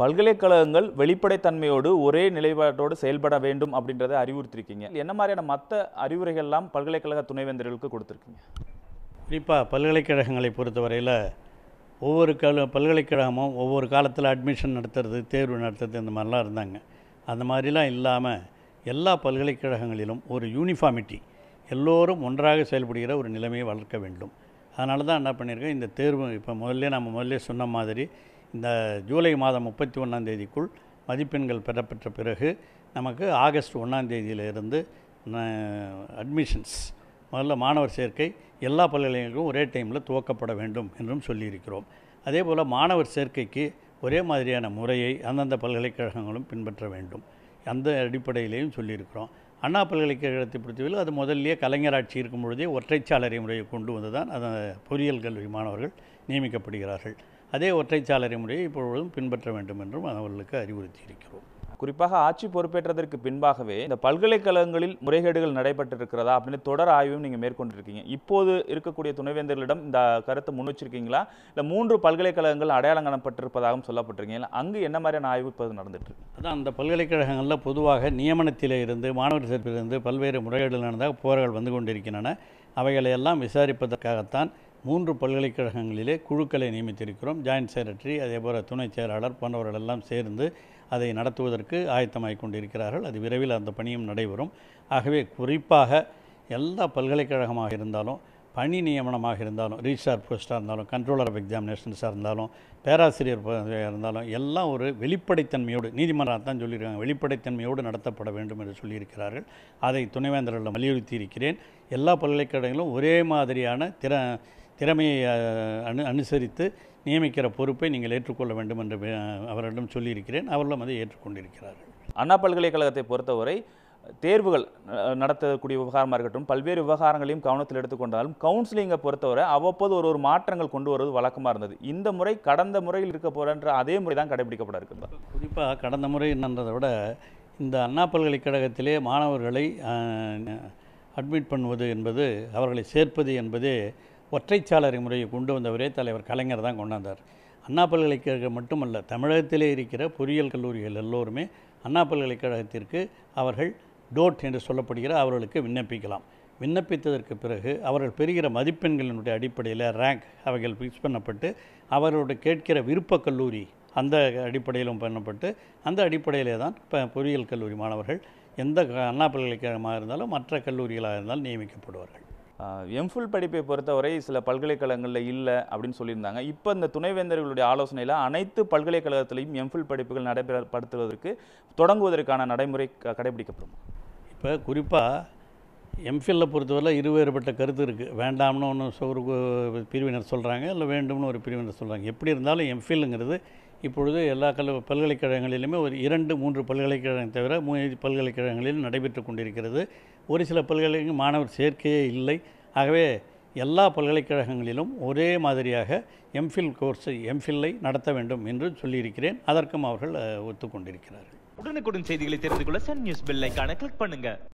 பல்கலைக்கழகங்கள் வெளிப்படைத்தன்மையோடு ஒரே நிலைப்பாட்டோடு செயல்பட வேண்டும் அப்படின்றத அறிவுறுத்திருக்கீங்க என்ன மாதிரியான மற்ற அறிவுரைகள்லாம் பல்கலைக்கழக துணைவேந்தர்களுக்கு கொடுத்துருக்கீங்க குறிப்பாக பல்கலைக்கழகங்களை பொறுத்தவரையில் ஒவ்வொரு கல பல்கலைக்கழகமும் ஒவ்வொரு காலத்தில் அட்மிஷன் நடத்துறது தேர்வு நடத்துறது இந்த மாதிரிலாம் இருந்தாங்க அந்த மாதிரிலாம் இல்லாமல் எல்லா பல்கலைக்கழகங்களிலும் ஒரு யூனிஃபார்மிட்டி எல்லோரும் ஒன்றாக செயல்படுகிற ஒரு நிலைமையை வளர்க்க வேண்டும் அதனால தான் என்ன பண்ணியிருக்கேன் இந்த தேர்வு இப்போ முதல்ல நம்ம முதல்ல சொன்ன மாதிரி இந்த ஜூலை மாதம் முப்பத்தி ஒன்றாந்தேதிக்குள் மதிப்பெண்கள் பெறப்பெற்ற பிறகு நமக்கு ஆகஸ்ட் ஒன்றாந்தேதியிலிருந்து அட்மிஷன்ஸ் முதல்ல மாணவர் சேர்க்கை எல்லா பல்கலைகளுக்கும் ஒரே டைமில் துவக்கப்பட வேண்டும் என்றும் சொல்லியிருக்கிறோம் அதே போல் மாணவர் சேர்க்கைக்கு ஒரே மாதிரியான முறையை அந்தந்த பல்கலைக்கழகங்களும் பின்பற்ற வேண்டும் அந்த அடிப்படையிலையும் சொல்லியிருக்கிறோம் அண்ணா பல்கலைக்கழகத்தை பொறுத்தவரை அது முதல்லையே கலைஞராட்சி இருக்கும் பொழுதே ஒற்றைச்சாளரை முறையை கொண்டு வந்து தான் அந்த பொறியியல் கல்வி மாணவர்கள் நியமிக்கப்படுகிறார்கள் அதே ஒற்றைச்சாளரை முறையை இப்பொழுதும் பின்பற்ற வேண்டும் என்றும் அவர்களுக்கு அறிவுறுத்தி இருக்கிறோம் குறிப்பாக ஆட்சி பொறுப்பேற்றதற்கு பின்பாகவே இந்த பல்கலைக்கழகங்களில் முறைகேடுகள் நடைபெற்றிருக்கிறதா அப்படின்னு தொடர் ஆய்வும் நீங்கள் மேற்கொண்டிருக்கீங்க இப்போது இருக்கக்கூடிய துணைவேந்தர்களிடம் இந்த கருத்தை முன் வச்சிருக்கீங்களா இல்லை மூன்று பல்கலைக்கழகங்கள் அடையாளம் காணப்பட்டிருப்பதாகவும் சொல்லப்பட்டிருக்கீங்களா அங்கு என்ன மாதிரியான ஆய்வு இப்போது நடந்துட்டு அதான் அந்த பல்கலைக்கழகங்களில் பொதுவாக நியமனத்தில் இருந்து மாணவர் சேர்ப்பிலிருந்து பல்வேறு முறைகேடுகள் நடந்தால் போர்கள் வந்து கொண்டிருக்கின்றன அவைகளை எல்லாம் விசாரிப்பதற்காகத்தான் மூன்று பல்கலைக்கழகங்களிலே குழுக்களை நியமித்திருக்கிறோம் ஜாயின்ட் செக்ரட்டரி அதேபோல் துணை செயலாளர் போன்றவர்களெல்லாம் சேர்ந்து அதை நடத்துவதற்கு ஆயத்தமாக கொண்டிருக்கிறார்கள் அது விரைவில் அந்த பணியும் நடைபெறும் ஆகவே குறிப்பாக எல்லா பல்கலைக்கழகமாக இருந்தாலும் பணி நியமனமாக இருந்தாலும் ரீஸ்டார் போஸ்ட்டாக இருந்தாலும் கண்ட்ரோலர் ஆஃப் எக்ஸாமினேஷன்ஸாக இருந்தாலும் பேராசிரியர் இருந்தாலும் எல்லாம் ஒரு வெளிப்படைத்தன்மையோடு நீதிமன்றம் தான் சொல்லியிருக்காங்க வெளிப்படைத்தன்மையோடு நடத்தப்பட வேண்டும் என்று சொல்லியிருக்கிறார்கள் அதை துணைவேந்தர்களிடம் வலியுறுத்தி இருக்கிறேன் எல்லா பல்கலைக்கழகங்களும் ஒரே மாதிரியான திற திறமையை அனு அனுசரித்து நியமிக்கிற பொறுப்பை நீங்கள் ஏற்றுக்கொள்ள வேண்டும் என்று அவரிடம் சொல்லியிருக்கிறேன் அவர்களும் அதை ஏற்றுக்கொண்டிருக்கிறார்கள் அண்ணா பல்கலைக்கழகத்தை பொறுத்தவரை தேர்வுகள் நடத்தக்கூடிய விவகாரமாக இருக்கட்டும் பல்வேறு விவகாரங்களையும் கவனத்தில் எடுத்துக்கொண்டாலும் கவுன்சிலிங்கை பொறுத்தவரை அவ்வப்போது ஒரு ஒரு மாற்றங்கள் கொண்டு வருவது வழக்கமாக இருந்தது இந்த முறை கடந்த முறையில் இருக்க போகிறன்ற அதே முறை தான் கடைபிடிக்கப்பட இருக்கிறது குறிப்பாக கடந்த முறை என்னன்றதை விட இந்த அண்ணா பல்கலைக்கழகத்திலே மாணவர்களை அட்மிட் பண்ணுவது என்பது அவர்களை சேர்ப்பது என்பதே ஒற்றைச்சாளர் முறையை கொண்டு வந்தவரே தலைவர் கலைஞர் தான் கொண்டாந்தார் அண்ணா பல்கலைக்கழகம் மட்டுமல்ல தமிழகத்திலே இருக்கிற பொறியியல் கல்லூரிகள் எல்லோருமே அண்ணா பல்கலைக்கழகத்திற்கு அவர்கள் டோட் என்று சொல்லப்படுகிற அவர்களுக்கு விண்ணப்பிக்கலாம் விண்ணப்பித்ததற்கு பிறகு அவர்கள் பெறுகிற மதிப்பெண்களினுடைய அடிப்படையில் ரேங்க் அவைகள் ஃபிக்ஸ் பண்ணப்பட்டு அவர்களோட கேட்கிற விருப்ப கல்லூரி அந்த அடிப்படையிலும் பண்ணப்பட்டு அந்த அடிப்படையிலே தான் இப்போ பொறியியல் கல்லூரி மாணவர்கள் எந்த அண்ணா பல்கலைக்கழகமாக இருந்தாலும் மற்ற கல்லூரிகளாக இருந்தாலும் நியமிக்கப்படுவார்கள் எம்ஃபில் படிப்பை பொறுத்தவரை சில பல்கலைக்கழகங்களில் இல்லை அப்படின்னு சொல்லியிருந்தாங்க இப்போ இந்த துணைவேந்தர்களுடைய ஆலோசனையில் அனைத்து பல்கலைக்கழகத்திலையும் எம்ஃபில் படிப்புகள் நடைபெறப்படுத்துவதற்கு தொடங்குவதற்கான நடைமுறை கடைபிடிக்கப்படும் இப்போ குறிப்பாக எம்ஃபில்ல பொறுத்தவரை இருவேறுபட்ட கருத்து இருக்குது வேண்டாம்னு ஒன்று ஒரு பிரிவினர் சொல்கிறாங்க இல்லை வேண்டும்னு ஒரு பிரிவினர் சொல்கிறாங்க எப்படி இருந்தாலும் எம்ஃபில்ங்கிறது இப்பொழுது எல்லா கல்வ பல்கலைக்கழகங்களிலுமே ஒரு இரண்டு மூன்று பல்கலைக்கழகம் தவிர மூணு பல்கலைக்கழகங்களில் நடைபெற்று கொண்டிருக்கிறது ஒரு சில பல்கலைக்கழக மாணவர் சேர்க்கையே இல்லை ஆகவே எல்லா பல்கலைக்கழகங்களிலும் ஒரே மாதிரியாக எம்ஃபில் கோர்ஸை எம்ஃபில்லை நடத்த வேண்டும் என்று சொல்லியிருக்கிறேன் அதற்கும் அவர்கள் ஒத்துக்கொண்டிருக்கிறார்கள் உடனுக்குடன் செய்திகளை தெரிந்து கொள்ள சன் நியூஸ் பெல் கிளிக் பண்ணுங்கள்